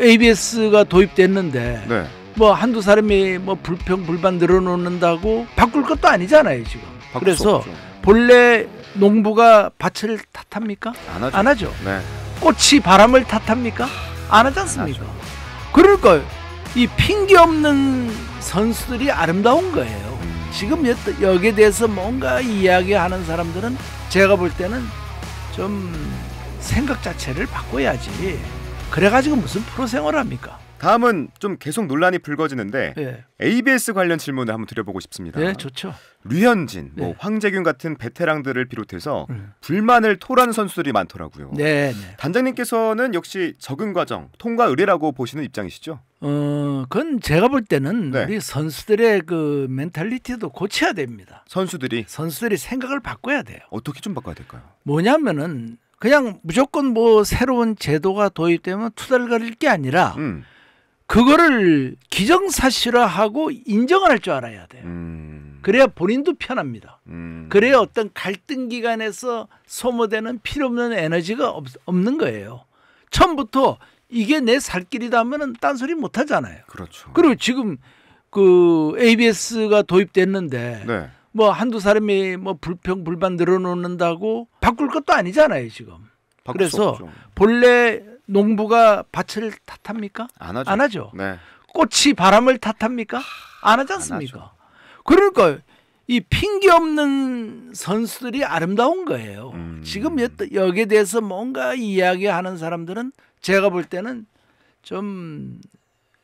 ABS가 도입됐는데 네. 뭐 한두 사람이 뭐 불평 불만 늘어놓는다고 바꿀 것도 아니잖아요 지금. 그래서 본래 농부가 밭을 탓합니까? 안 하죠. 안 하죠. 네. 꽃이 바람을 탓합니까? 안 하지 않습니까? 안 그러니까 이 핑계 없는 선수들이 아름다운 거예요. 음. 지금 여기에 대해서 뭔가 이야기하는 사람들은 제가 볼 때는 좀 생각 자체를 바꿔야지. 그래가지고 무슨 프로 생활 합니까? 다음은 좀 계속 논란이 불거지는데 예. ABS 관련 질문을 한번 드려보고 싶습니다. 네, 좋죠. 류현진, 뭐 네. 뭐 황재균 같은 베테랑들을 비롯해서 음. 불만을 토란 선수들이 많더라고요. 네, 네, 단장님께서는 역시 적응 과정 통과 의례라고 보시는 입장이시죠? 어, 그건 제가 볼 때는 네. 우리 선수들의 그 멘탈리티도 고쳐야 됩니다. 선수들이 선수들이 생각을 바꿔야 돼요. 어떻게 좀 바꿔야 될까요? 뭐냐면은 그냥 무조건 뭐 새로운 제도가 도입되면 투덜거릴 게 아니라 음. 그거를 기정사실화하고 인정을 할 줄 알아야 돼요. 음. 그래야 본인도 편합니다. 음. 그래야 어떤 갈등 기간에서 소모되는 필요없는 에너지가 없, 는 거예요. 처음부터 이게 내 살 길이다 하면은 딴소리 못 하잖아요. 그렇죠. 그리고 지금 그 ABS가 도입됐는데 네. 뭐 한두 사람이 뭐 불평 불만 늘어놓는다고 바꿀 것도 아니잖아요 지금. 그래서 본래 농부가 밭을 탓합니까? 안 하죠. 안 하죠. 네. 꽃이 바람을 탓합니까? 안 하지 않습니까? 안 그러니까 이 핑계 없는 선수들이 아름다운 거예요. 음. 지금 여기에 대해서 뭔가 이야기하는 사람들은 제가 볼 때는 좀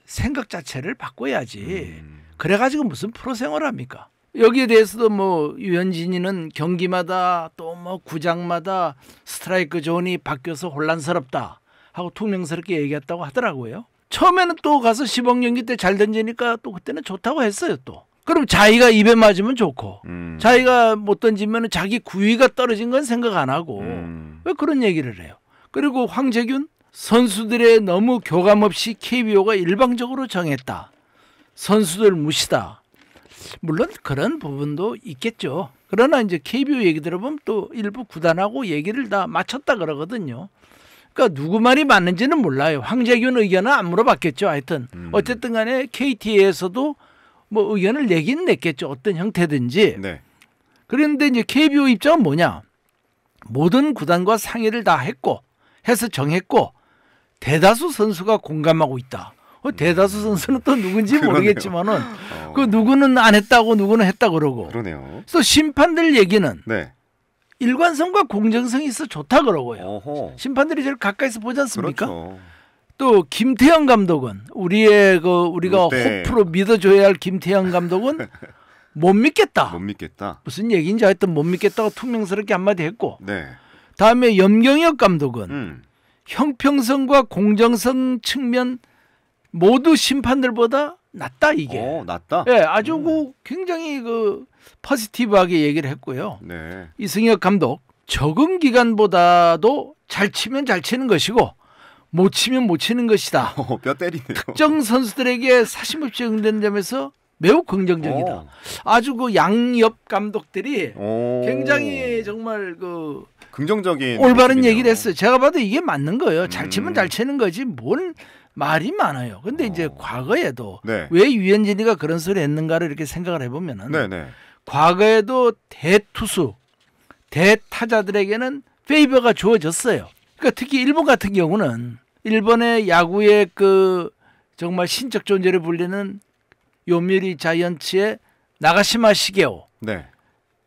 생각 자체를 바꿔야지. 음. 그래가지고 무슨 프로 생활합니까? 여기에 대해서도 뭐 유현진이는 경기마다 또 뭐 구장마다 스트라이크 존이 바뀌어서 혼란스럽다 하고 투명스럽게 얘기했다고 하더라고요. 처음에는 또 가서 시범 경기 때 잘 던지니까 또 그때는 좋다고 했어요 또. 그럼 자기가 입에 맞으면 좋고 음. 자기가 못 던지면 자기 구위가 떨어진 건 생각 안 하고 음. 왜 그런 얘기를 해요. 그리고 황재균 선수들의 너무 교감 없이 KBO가 일방적으로 정했다. 선수들 무시다. 물론 그런 부분도 있겠죠. 그러나 이제 KBO 얘기 들어보면 또 일부 구단하고 얘기를 다마쳤다 그러거든요. 그러니까 누구 말이 맞는지는 몰라요. 황재균 의견은 안 물어봤겠죠. 하여튼 음. 어쨌든 간에 KT에서도 뭐 의견을 내긴 냈겠죠. 어떤 형태든지. 네. 그런데 이제 KBO 입장은 뭐냐? 모든 구단과 상의를 다 했고 해서 정했고 대다수 선수가 공감하고 있다. 어, 대다수 선수는 또 누군지 모르겠지만은 어. 그 누구는 안 했다고 누구는 했다 그러고. 그러네요. 또 심판들 얘기는 네. 일관성과 공정성이 있어 좋다 그러고요. 어허. 심판들이 제일 가까이서 보지 않습니까? 그렇죠. 또 김태형 감독은 우리의 그 우리가 롯데. 호프로 믿어줘야 할 김태형 감독은 못 믿겠다. 못 믿겠다. 무슨 얘기인지 하여튼 못 믿겠다고 투명스럽게 한마디 했고. 네. 다음에 염경엽 감독은 음. 형평성과 공정성 측면 모두 심판들보다 낫다 이게. 오, 어, 낫다. 예, 아주 그 음. 그 굉장히 그퍼지티브하게 얘기를 했고요. 네. 이승엽 감독 적응 기간보다도 잘 치면 잘 치는 것이고 못 치면 못 치는 것이다. 오, 어, 뼈 때리네요. 특정 선수들에게 사심없이 응대는 점에서 매우 긍정적이다. 오. 어. 아주 그 양옆 감독들이 오. 굉장히 정말 그 긍정적인 올바른 느낌이네요. 얘기를 했어요. 제가 봐도 이게 맞는 거예요. 잘 치면 음. 잘 치는 거지 뭘 말이 많아요. 근데 어. 이제 과거에도 네. 왜 유현진이가 그런 소리 했는가를 이렇게 생각을 해보면은 네네. 네. 과거에도 대투수, 대타자들에게는 페이버가 주어졌어요. 그러니까 특히 일본 같은 경우는 일본의 야구의 그 정말 신적 존재를 불리는 요미리 자이언츠의 나가시마 시게오 네.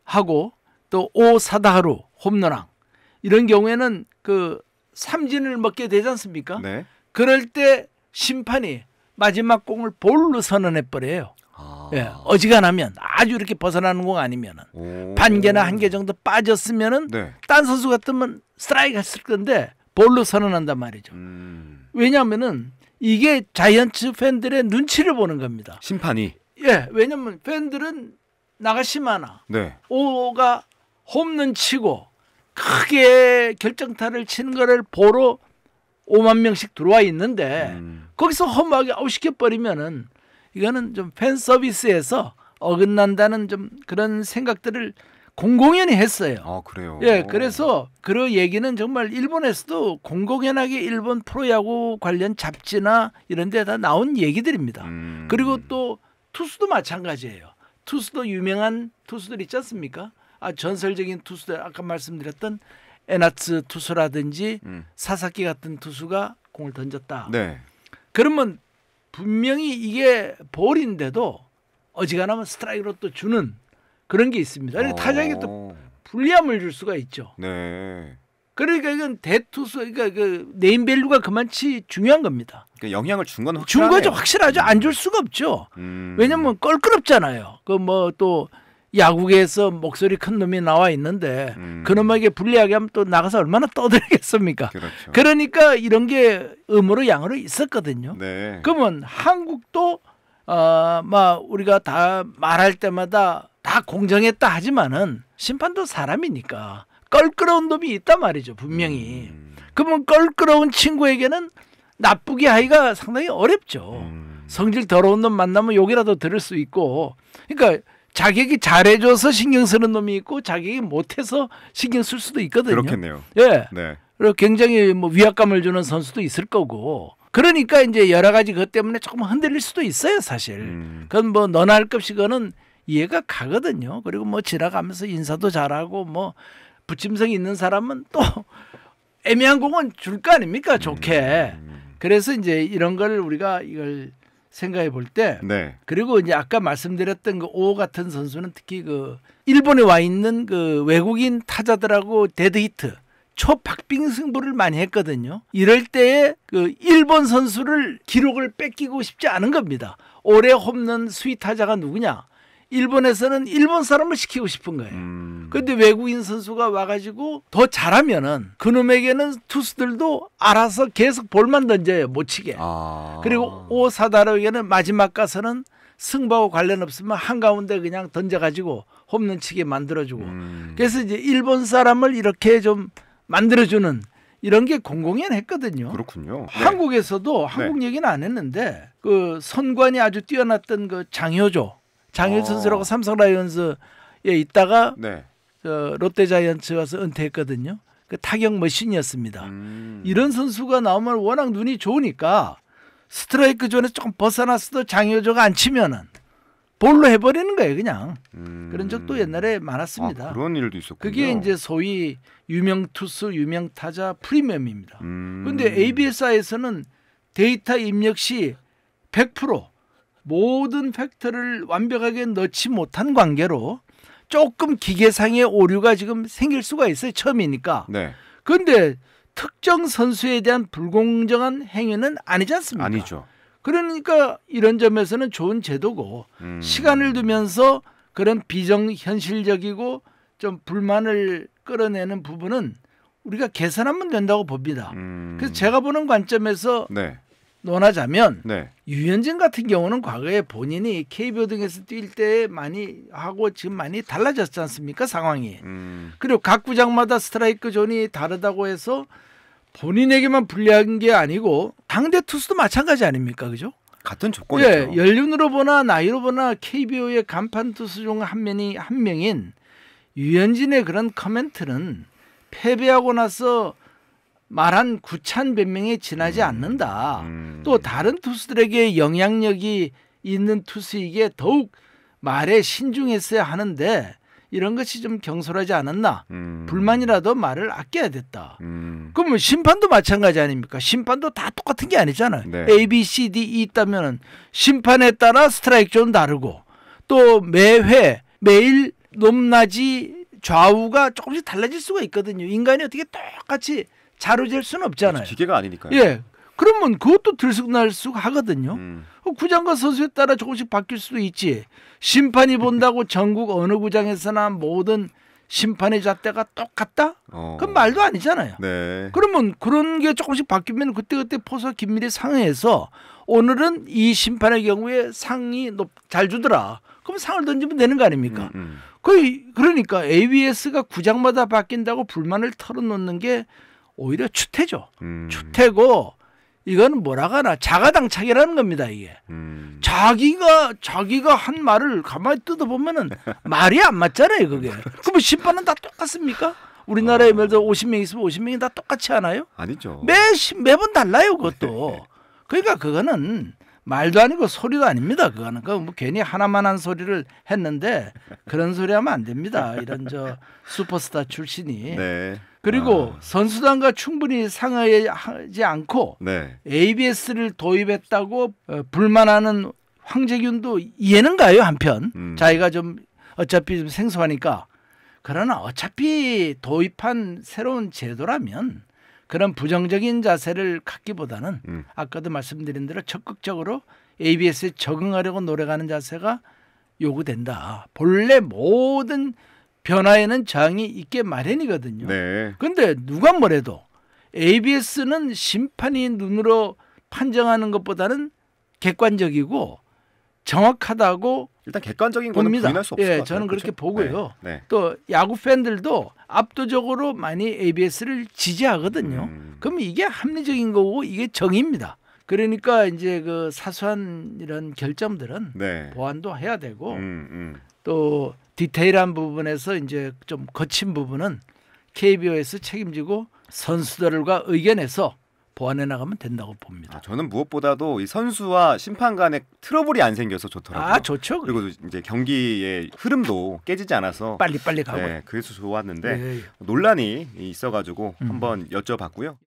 하고 또 오사다하루 홈런왕 이런 경우에는 그 삼진을 먹게 되지 않습니까? 네. 그럴 때 심판이 마지막 공을 볼로 선언해 버려요. 아. 예, 어지간하면 아주 이렇게 벗어나는 공 아니면은 오. 반 개나 한 개 정도 빠졌으면은 네. 딴 선수 같으면 스트라이크 했을 건데 볼로 선언한단 말이죠. 음. 왜냐하면은 이게 자이언츠 팬들의 눈치를 보는 겁니다. 심판이 예, 왜냐면 팬들은 나가시마나 네. 오가 홈런 치고 크게 결정타를 치는 거를 보러 5만 명씩 들어와 있는데 음. 거기서 험하게 아웃 시켜버리면은 이거는 좀 팬 서비스에서 어긋난다는 좀 그런 생각들을 공공연히 했어요. 아 그래요. 예, 그래서 그런 얘기는 정말 일본에서도 공공연하게 일본 프로야구 관련 잡지나 이런데 다 나온 얘기들입니다. 음. 그리고 또 투수도 마찬가지예요. 투수도 유명한 투수들 있지 않습니까? 아 전설적인 투수들 아까 말씀드렸던 에나츠 투수라든지 음. 사사키 같은 투수가 공을 던졌다. 네. 그러면 분명히 이게 볼인데도 어지간하면 스트라이크로 또 주는 그런 게 있습니다. 그러니까 타자에게 또 어. 불리함을 줄 수가 있죠. 네. 그러니까 이건 대투수 그러니까 그 네임 밸류가 그만치 중요한 겁니다. 그러니까 영향을 준 건 확실하네요. 준 거죠. 확실하죠. 안 줄 수가 없죠. 음. 왜냐면 껄끄럽잖아요. 그뭐또 야구계에서 목소리 큰 놈이 나와 있는데 음. 그놈에게 불리하게 하면 또 나가서 얼마나 떠들겠습니까? 그렇죠. 그러니까 이런 게 음으로 양으로 있었거든요. 네. 그러면 한국도 어막 우리가 다 말할 때마다 다 공정했다 하지만은 심판도 사람이니까 껄끄러운 놈이 있단 말이죠 분명히. 음. 그러면 껄끄러운 친구에게는 나쁘게 하기가 상당히 어렵죠. 음. 성질 더러운 놈 만나면 욕이라도 들을 수 있고, 그러니까 자격이 잘해줘서 신경 쓰는 놈이 있고 자격이 못해서 신경 쓸 수도 있거든요. 그렇겠네요. 예. 네. 그리고 굉장히 뭐 위압감을 주는 선수도 있을 거고. 그러니까 이제 여러 가지 그것 때문에 조금 흔들릴 수도 있어요, 사실. 음. 그건 뭐 너나 할것이 그거는 이해가 가거든요. 그리고 뭐 지나가면서 인사도 잘하고 뭐 부침성 있는 사람은 또 애매한 공은 줄 거 아닙니까? 좋게. 음. 그래서 이제 이런 걸 우리가 이걸 생각해 볼때 네. 그리고 이제 아까 말씀드렸던 그 오 같은 선수는 특히 그 일본에 와 있는 그 외국인 타자들하고 데드히트 초박빙 승부를 많이 했거든요. 이럴 때에 그 일본 선수를 기록을 뺏기고 싶지 않은 겁니다. 올해 홈런 수위 타자가 누구냐? 일본에서는 일본 사람을 시키고 싶은 거예요. 음. 런데 외국인 선수가 와가지고 더 잘하면은 그놈에게는 투수들도 알아서 계속 볼만 던져요. 못 치게. 아. 그리고 오사다로에게는 마지막 가서는 승부하고 관련 없으면 한가운데 그냥 던져가지고 홈런 치게 만들어주고. 음. 그래서 이제 일본 사람을 이렇게 좀 만들어주는 이런 게 공공연 했거든요. 그렇군요. 네. 한국에서도 네. 한국 얘기는 안 했는데 그 선관이 아주 뛰어났던 그 장효조 장일 어. 선수라고 삼성 라이온즈에 있다가 네. 저 롯데 자이언츠 와서 은퇴했거든요. 그 타격 머신이었습니다. 음. 이런 선수가 나오면 워낙 눈이 좋으니까 스트라이크 존에 조금 벗어났어도 장효조가 안 치면은 볼로 해버리는 거예요, 그냥. 음. 그런 적도 옛날에 많았습니다. 아, 그런 일도 있었고 그게 이제 소위 유명 투수, 유명 타자 프리미엄입니다. 음. 그런데 ABS사에서는 데이터 입력 시100% 모든 팩터를 완벽하게 넣지 못한 관계로 조금 기계상의 오류가 지금 생길 수가 있어요. 처음이니까. 네. 근데 특정 선수에 대한 불공정한 행위는 아니지 않습니까? 아니죠. 그러니까 이런 점에서는 좋은 제도고 음. 시간을 두면서 그런 비정현실적이고 좀 불만을 끌어내는 부분은 우리가 개선하면 된다고 봅니다. 음. 그래서 제가 보는 관점에서 네. 논하자면 네. 유현진 같은 경우는 과거에 본인이 KBO 등에서 뛸 때 많이 하고 지금 많이 달라졌지 않습니까 상황이 음. 그리고 각 구장마다 스트라이크 존이 다르다고 해서 본인에게만 불리한 게 아니고 당대 투수도 마찬가지 아닙니까 그죠? 같은 조건이죠. 예, 연륜으로 보나 나이로 보나 KBO의 간판 투수 중 한 명이 한 명인 유현진의 그런 커멘트는 패배하고 나서 말한 구천몇 명에 지나지 음. 않는다. 음. 또 다른 투수들에게 영향력이 있는 투수에게 더욱 말에 신중했어야 하는데 이런 것이 좀 경솔하지 않았나 음. 불만이라도 말을 아껴야 됐다. 음. 그러면 뭐 심판도 마찬가지 아닙니까? 심판도 다 똑같은 게 아니잖아요. 네. A, B, C, D, E 있다면은 심판에 따라 스트라이크 존 다르고 또 매회 매일 높낮이 좌우가 조금씩 달라질 수가 있거든요. 인간이 어떻게 똑같이 자루질 수는 없잖아요. 기계가 아니니까요. 예. 그러면 그것도 들쑥날쑥 하거든요. 음. 어, 구장과 선수에 따라 조금씩 바뀔 수도 있지. 심판이 본다고 전국 어느 구장에서나 모든 심판의 잣대가 똑같다? 어. 그건 말도 아니잖아요. 네. 그러면 그런 게 조금씩 바뀌면 그때그때 포서 긴밀히 상의해서 오늘은 이 심판의 경우에 상이 높, 잘 주더라. 그럼 상을 던지면 되는 거 아닙니까? 음, 음. 그, 그러니까 ABS가 구장마다 바뀐다고 불만을 털어놓는 게 오히려 추태죠. 음. 추태고 이건 뭐라고 하나 자가당착이라는 겁니다 이게 음. 자기가 자기가 한 말을 가만히 뜯어보면은 말이 안 맞잖아요 그게 그럼 심판은 다 똑같습니까 우리나라에 어. 예를 들어 50명 있으면 50명이 다 똑같이 하나요 아니죠 매, 매번 달라요 그것도 그러니까 그거는 말도 아니고 소리도 아닙니다. 그거는 그뭐 괜히 하나만 한 소리를 했는데 그런 소리 하면 안 됩니다. 이런 저 슈퍼스타 출신이 네. 그리고 아. 선수단과 충분히 상의하지 않고 네. ABS를 도입했다고 어, 불만하는 황재균도 이해는 가요 한편 음. 자기가 좀 어차피 좀 생소하니까 그러나 어차피 도입한 새로운 제도라면 그런 부정적인 자세를 갖기보다는 음. 아까도 말씀드린 대로 적극적으로 ABS에 적응하려고 노력하는 자세가 요구된다. 본래 모든 변화에는 저항이 있게 마련이거든요. 그런데 네. 누가 뭐래도 ABS는 심판이 눈으로 판정하는 것보다는 객관적이고 정확하다고 일단 객관적인 거는 니다 부인할 수 없을 예, 것 같아요. 저는 그렇게 그렇죠? 보고요. 네, 네. 또 야구 팬들도 압도적으로 많이 ABS를 지지하거든요. 음. 그럼 이게 합리적인 거고 이게 정의입니다. 그러니까 이제 그 사소한 이런 결점들은 네. 보완도 해야 되고 음, 음. 또 디테일한 부분에서 이제 좀 거친 부분은 KBO에서 책임지고 선수들과 의견에서 보완해 나가면 된다고 봅니다. 아, 저는 무엇보다도 이 선수와 심판 간의 트러블이 안 생겨서 좋더라고요. 아 좋죠. 그리고 이제 경기의 흐름도 깨지지 않아서 빨리 빨리 가고. 네, 그래서 좋았는데 에이. 예, 예. 논란이 있어가지고 음. 한번 여쭤봤고요.